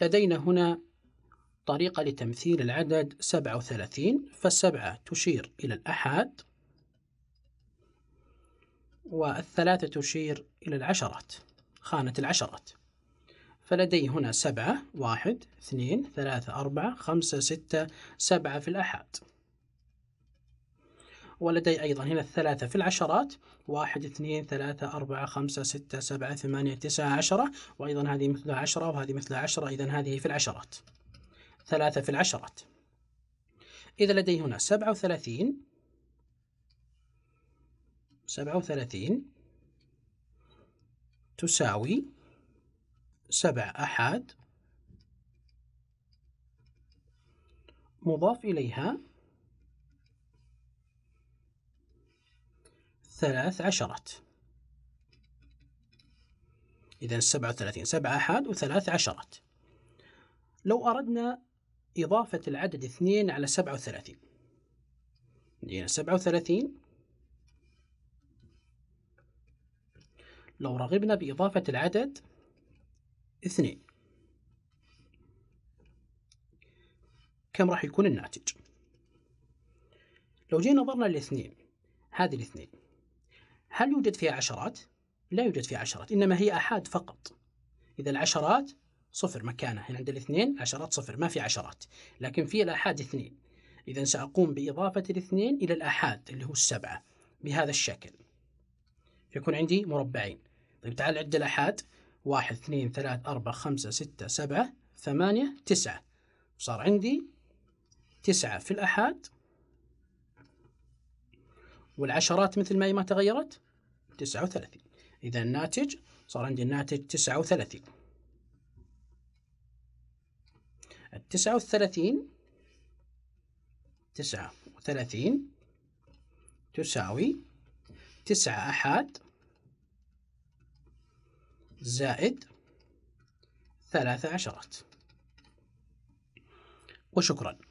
لدينا هنا طريقة لتمثيل العدد 37 فالسبعة تشير إلى الأحاد والثلاثة تشير إلى العشرات خانة العشرات فلدي هنا سبعة واحد اثنين ثلاثة أربعة خمسة ستة سبعة في الأحاد ولدي أيضا هنا الثلاثة في العشرات واحد اثنين ثلاثة أربعة خمسة ستة سبعة ثمانية تسعة عشرة وأيضا هذه مثلها عشرة وهذه مثلها عشرة إذا هذه في العشرات ثلاثة في العشرات إذا لدي هنا سبعة وثلاثين سبعة وثلاثين تساوي سبع أحد مضاف إليها ثلاث عشرات إذا سبعة وثلاثين سبعة أحد وثلاث عشرات لو أردنا إضافة العدد اثنين على سبعة وثلاثين لدينا سبعة وثلاثين لو رغبنا بإضافة العدد اثنين كم راح يكون الناتج لو جينا نظرنا الاثنين هذه الاثنين هل يوجد فيها عشرات؟ لا يوجد فيها عشرات إنما هي أحاد فقط إذا العشرات صفر مكانه هنا عند الاثنين عشرات صفر ما في عشرات لكن في الآحاد اثنين إذا سأقوم بإضافة الاثنين إلى الآحاد اللي هو السبعة بهذا الشكل فيكون عندي مربعين طيب تعال عد الآحاد واحد اثنين ثلاث أربعة خمسة ستة سبعة ثمانية تسعة صار عندي تسعة في الآحاد والعشرات مثل ما هي ما تغيرت 39 إذا الناتج صار عندي الناتج 39 ال 39 39 تساوي 9 أحد زائد ثلاثة عشرات وشكراً